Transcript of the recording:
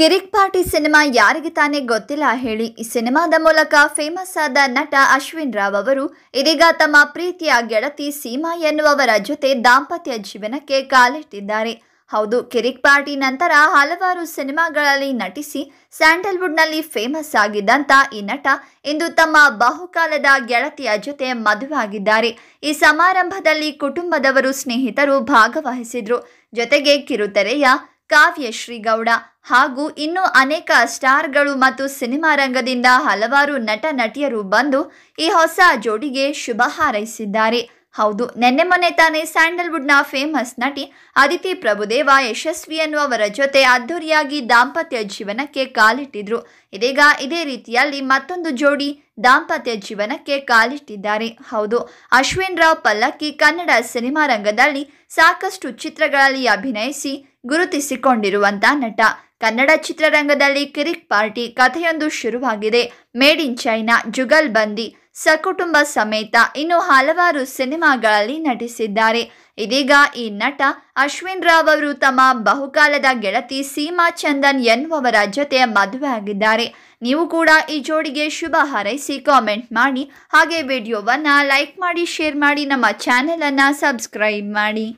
ಕಿರಿಕ್ party cinema ಯಾರಿಗೆ ತಾನೇ ಗೊತ್ತಿಲ್ಲ ಹೇಳಿ ಈ ಸಿನಿಮಾದ ಮೂಲಕ ಫೇಮಸ್ ಆದ ನಟ ಅಶ್ವಿನ್ ರಾವ್ ಅವರು ಇದೀಗ ತಮ್ಮ ಪ್ರೀತಿಯ ಗೆಳತಿ ಸೀಮಾ ಎನ್ನುವವರ ಜೊತೆ ದಾಂಪತ್ಯ ಜೀವನಕ್ಕೆ ಕಾಲಿಟ್ಟಿದ್ದಾರೆ ಹೌದು ಕಿರಿಕ್ ಪಾರ್ಟಿ ನಂತರ ಹಲವಾರು ಸಿನಿಮಾಗಳಲ್ಲಿ ನಟಿಸಿ ಸ್ಯಾಂಡಲ್ವುಡ್ನಲ್ಲಿ ಫೇಮಸ್ ಆಗಿದ್ದಂತ ಈ ನಟ ಇಂದು ತಮ್ಮ ಬಹುಕಾಲದ ಗೆಳತಿಯ ಜೊತೆ ಮದುವಾಗಿದ್ದಾರೆ ಈ ಸಮಾರಂಭದಲ್ಲಿ ಕುಟುಂಬದವರು ಸ್ನೇಹಿತರು ಭಾಗವಹಿಸಿದ್ರು ಜೊತೆಗೆ ಕಿರುತೆರೆಯ ಕಾವ್ಯ ಶ್ರೀಗೌಡ ಹಾಗೂ ಇನ್ನೂ ಅನೇಕ ಸ್ಟಾರ್ಗಳು ಮತ್ತು ಸಿನಿಮಾ ರಂಗದಿಂದ ಹಲವಾರು ನಟ ನಟಿಯರು ಬಂದು ಈ ಹೊಸ ಜೋಡಿಗೆ ಶುಭ ಹಾರೈಸಿದ್ದಾರೆ ಹೌದು ನೆನ್ನೆ ಮೊನ್ನೆ ತಾನೇ ಸ್ಯಾಂಡಲ್ವುಡ್ನ ಫೇಮಸ್ ನಟಿ ಅದಿತಿ ಪ್ರಭುದೇವ ಯಶಸ್ವಿ ಅನ್ನುವವರ ಜೊತೆ ಅದ್ಧೂರಿಯಾಗಿ ದಾಂಪತ್ಯ ಜೀವನಕ್ಕೆ ಕಾಲಿಟ್ಟಿದ್ರು ಇದೀಗ ಇದೇ ರೀತಿಯಲ್ಲಿ ಮತ್ತೊಂದು ಜೋಡಿ ದಾಂಪತ್ಯ ಜೀವನಕ್ಕೆ ಕಾಲಿಟ್ಟಿದ್ದಾರೆ ಹೌದು ಅಶ್ವಿನ್ ರಾವ್ ಪಲ್ಲಕ್ಕಿ ಕನ್ನಡ ಸಿನಿಮಾ ರಂಗದಲ್ಲಿ ಸಾಕಷ್ಟು ಚಿತ್ರಗಳಲ್ಲಿ ಅಭಿನಯಿಸಿ ಗುರುತಿಸಿಕೊಂಡಿರುವಂತ ನಟ ಕನ್ನಡ ಚಿತ್ರರಂಗದಲ್ಲಿ ಕಿರಿಕ್ ಪಾರ್ಟಿ ಕಥೆಯೊಂದು ಶುರುವಾಗಿದೆ ಮೇಡ್ ಇನ್ ಚೈನಾ ಜುಗಲ್ ಬಂದಿ ಸಕುಟುಂಬ ಸಮೇತ ಇನ್ನು ಹಲವಾರು ಸಿನಿಮಾಗಳಲ್ಲಿ ನಟಿಸಿದ್ದಾರೆ ಇದೀಗ ಈ ನಟ ಅಶ್ವಿನ್ ರಾವ್ ಅವರು ತಮ್ಮ ಬಹುಕಾಲದ ಗೆಳತಿ ಸೀಮಾ ಚಂದನ್ ಎನ್ನುವವರ ಜೊತೆ ಮದುವೆ ಆಗಿದ್ದಾರೆ ನೀವು ಕೂಡ ಈ ಜೋಡಿಗೆ ಶುಭ ಹಾರೈಸಿ ಕಾಮೆಂಟ್ ಮಾಡಿ ಹಾಗೆ ವಿಡಿಯೋವನ್ನು ಲೈಕ್ ಮಾಡಿ ಶೇರ್ ಮಾಡಿ ನಮ್ಮ ಚಾನೆಲನ್ನು ಸಬ್ಸ್ಕ್ರೈಬ್ ಮಾಡಿ